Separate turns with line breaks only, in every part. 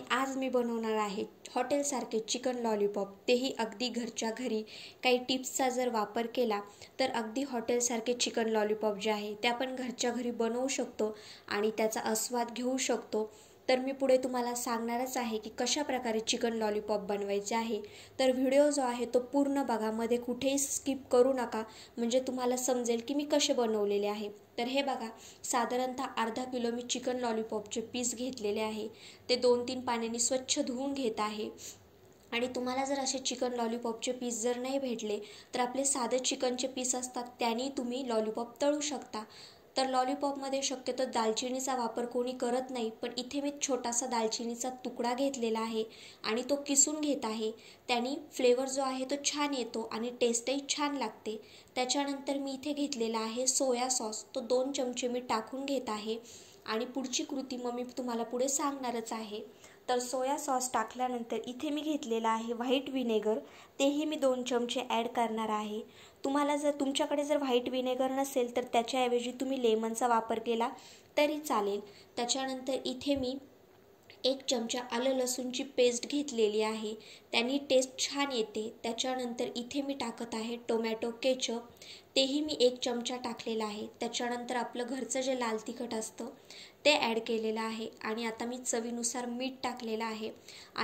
आणि आज मी बनवणार आहे हॉटेलसारखे चिकन लॉलीपॉप तेही अगदी घरच्या घरी काही टिप्सचा जर वापर केला तर अगदी हॉटेलसारखे चिकन लॉलीपॉप जे आहे ते आपण घरच्या घरी बनवू शकतो आणि त्याचा आस्वाद घेऊ शकतो तर मी पुढे तुम्हाला सांगणारच आहे की कशा प्रकारे चिकन लॉलीपॉप बनवायचे आहे तर व्हिडिओ जो आहे तो पूर्ण बघा मध्ये कुठेही स्किप करू नका म्हणजे तुम्हाला समजेल की मी कसे बनवलेले आहे तर हे बघा साधारणतः अर्धा किलो मी चिकन लॉलीपॉपचे पीस घेतलेले आहे ते दोन तीन पाण्याने स्वच्छ धुवून घेत आहे आणि तुम्हाला जर असे चिकन लॉलीपॉपचे पीस जर नाही भेटले तर आपले साधे चिकनचे पीस असतात त्याने तुम्ही लॉलीपॉप तळू शकता तर लॉलीपॉपमध्ये शक्यतो दालचिनीचा वापर कोणी करत नाही पण इथे मी छोटासा दालचिनीचा तुकडा घेतलेला आहे आणि तो किसून घेत आहे त्याने फ्लेवर जो आहे तो छान येतो आणि टेस्टही छान लागते त्याच्यानंतर मी इथे घेतलेला आहे सोया सॉस तो दोन चमचे मी टाकून घेत आहे आणि पुढची कृती मग मी तुम्हाला पुढे सांगणारच आहे तर सोया सॉस टाकल्यानंतर इथे मी घेतलेला आहे व्हाईट विनेगर तेही मी दोन चमचे ॲड करणार आहे तुम्हाला जर तुमच्याकडे जर व्हाईट विनेगर नसेल तर त्याच्याऐवजी तुम्ही लेमनचा वापर केला तरी चालेल त्याच्यानंतर इथे मी एक चमचा आलं लसूणची पेस्ट घेतलेली आहे त्यांनी टेस्ट छान येते त्याच्यानंतर इथे मी टाकत आहे टोमॅटो केचप तेही मी एक चमचा टाकलेला आहे त्याच्यानंतर आपलं घरचं जे लाल तिखट असतं ते ॲड केलेलं आहे आणि आता मी चवीनुसार मीठ टाकलेलं आहे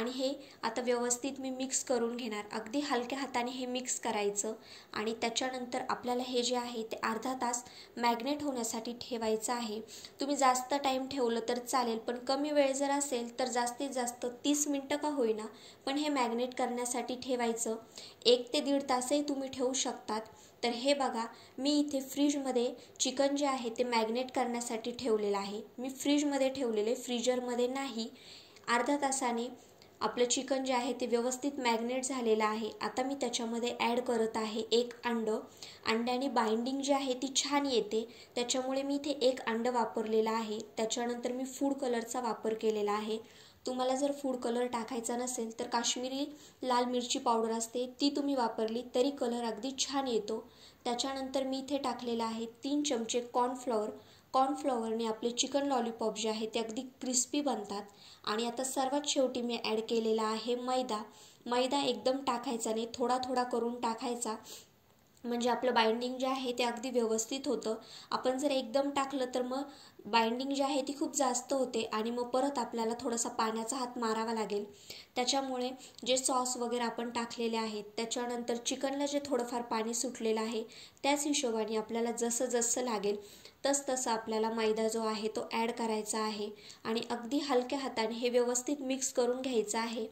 आणि हे आता व्यवस्थित मी मिक्स करून घेणार अगदी हलक्या हाताने हे मिक्स करायचं आणि त्याच्यानंतर आपल्याला हे जे आहे ते अर्धा तास मॅग्नेट होण्यासाठी ठेवायचं आहे तुम्ही जास्त टाईम ठेवलं तर चालेल पण कमी वेळ जर असेल तर जास्तीत जास्त तीस मिनटं का होईना पण हे मॅग्नेट करण्यासाठी ठेवायचं एक ते दीड तासही तुम्ही ठेवू शकतात तर हे बघा मी इथे फ्रीजमध्ये चिकन जे आहे ते मॅग्नेट करण्यासाठी ठेवलेलं आहे मी फ्रीजमध्ये ठेवलेले फ्रीजरमध्ये नाही अर्धा तासाने आपलं चिकन जे आहे ते व्यवस्थित मॅग्नेट झालेलं आहे आता मी त्याच्यामध्ये ॲड करत आहे एक अंडं अंड्याने बाइंडिंग जी आहे ती छान येते त्याच्यामुळे मी इथे एक अंड वापरलेलं आहे त्याच्यानंतर मी फूड कलरचा वापर केलेला आहे तुम्हाला जर फूड कलर टाकायचा नसेल तर काश्मीरी लाल मिरची पावडर असते ती तुम्ही वापरली तरी कलर अगदी छान येतो त्याच्यानंतर मी इथे टाकलेला आहे तीन चमचे कॉर्नफ्लॉवर कॉर्नफ्लॉवरने आपले चिकन लॉलीपॉप जे आहे ते अगदी क्रिस्पी बनतात आणि आता सर्वात शेवटी मी ॲड केलेला आहे मैदा मैदा एकदम टाकायचा नाही थोडा थोडा करून टाकायचा म्हणजे आपलं बाइंडिंग जे आहे ते अगदी व्यवस्थित होतं आपण जर एकदम टाकलं तर मग बाइंडिंग जे आहे ती खूप जास्त होते आणि मग परत आपल्याला थोडासा पाण्याचा हात मारावा लागेल त्याच्यामुळे जे सॉस वगैरे आपण टाकलेले आहेत त्याच्यानंतर चिकनला जे थोडंफार पाणी सुटलेलं आहे त्याच हिशोबाने आपल्याला जसं जसं लागेल तस तसं आपल्याला मैदा जो आहे तो ॲड करायचा आहे आणि अगदी हलक्या हाताने हे व्यवस्थित मिक्स करून घ्यायचं आहे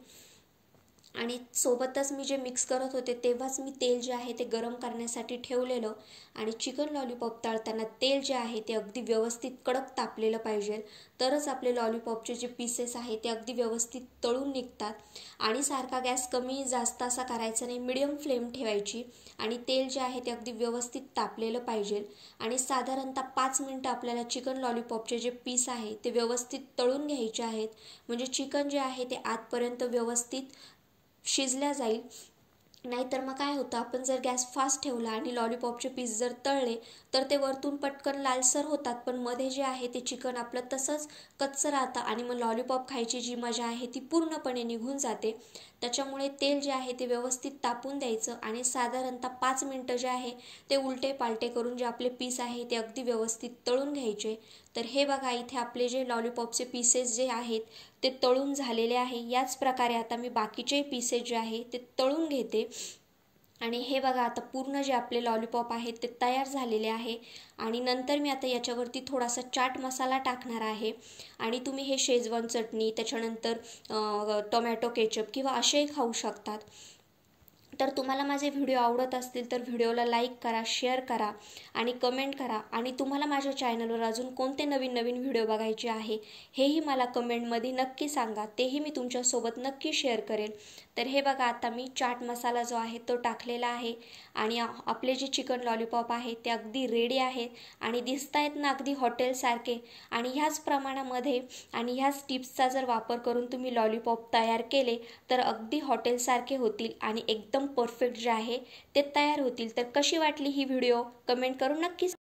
आणि सोबतच मी जे मिक्स करत होते तेव्हाच मी तेल जे आहे ते गरम करण्यासाठी ठेवलेलं आणि चिकन लॉलीपॉप ताळताना तेल जे आहे ते अगदी व्यवस्थित कडक तापलेलं पाहिजे तरच आपले लॉलीपॉपचे जे पीसेस आहे ते अगदी व्यवस्थित तळून निघतात आणि सारखा गॅस कमी जास्त असा करायचा नाही मिडियम फ्लेम ठेवायची आणि तेल जे आहे ते अगदी व्यवस्थित तापलेलं पाहिजे आणि साधारणतः पाच मिनटं आपल्याला चिकन लॉलीपॉपचे जे पीस आहे ते व्यवस्थित तळून घ्यायचे आहेत म्हणजे चिकन जे आहे ते आतपर्यंत व्यवस्थित शिजल्या जाईल नाहीतर मग काय होतं आपण जर गॅस फास्ट ठेवला आणि लॉलीपॉपचे पीस जर तळले तर ते वरतून पटकन लालसर होतात पण मध्ये जे आहे ते चिकन आपलं तसंच कच्चं राहतं आणि मग लॉलीपॉप खायची जी मजा आहे ती पूर्णपणे निघून जाते त्याच्यामुळे तेल जे आहे ते व्यवस्थित तापून द्यायचं आणि साधारणतः पाच मिनटं जे आहे ते उलटे पालटे करून जे आपले पीस आहे ते अगदी व्यवस्थित तळून घ्यायचे तर हे बघा इथे आपले जे लॉलीपॉपचे पीसेस जे आहेत ते तळून झालेले आहे याच प्रकारे आता मी बाकीचे पीसेस जे आहे ते तळून घेते आणि हे बघा आता पूर्ण जे आपले लॉलीपॉप आहेत ते तयार झालेले आहे आणि नंतर मी आता याच्यावरती थोडासा चाट मसाला टाकणार आहे आणि तुम्ही हे शेजवान चटणी त्याच्यानंतर टोमॅटो केचप किंवा असेही खाऊ शकतात तर तुम्हाला माझे व्हिडिओ आवडत असतील तर व्हिडिओला लाईक करा शेअर करा आणि कमेंट करा आणि तुम्हाला माझ्या चॅनलवर अजून कोणते नवीन नवीन व्हिडिओ बघायचे आहे हेही मला कमेंटमध्ये नक्की सांगा तेही मी तुमच्यासोबत नक्की शेअर करेन तर हे बघा आता मी चाट मसाला जो आहे तो टाकलेला आहे आणि आपले जे चिकन लॉलीपॉप आहे ते अगदी रेडी आहेत आणि दिसत आहेत ना अगदी हॉटेलसारखे आणि ह्याच प्रमाणामध्ये आणि ह्याच टिप्सचा जर वापर करून तुम्ही लॉलीपॉप तयार केले तर अगदी हॉटेलसारखे होतील आणि एकदम एकदम परफेक्ट जे आहे ते तयार होतील तर कशी वाटली ही व्हिडिओ कमेंट करून नक्कीच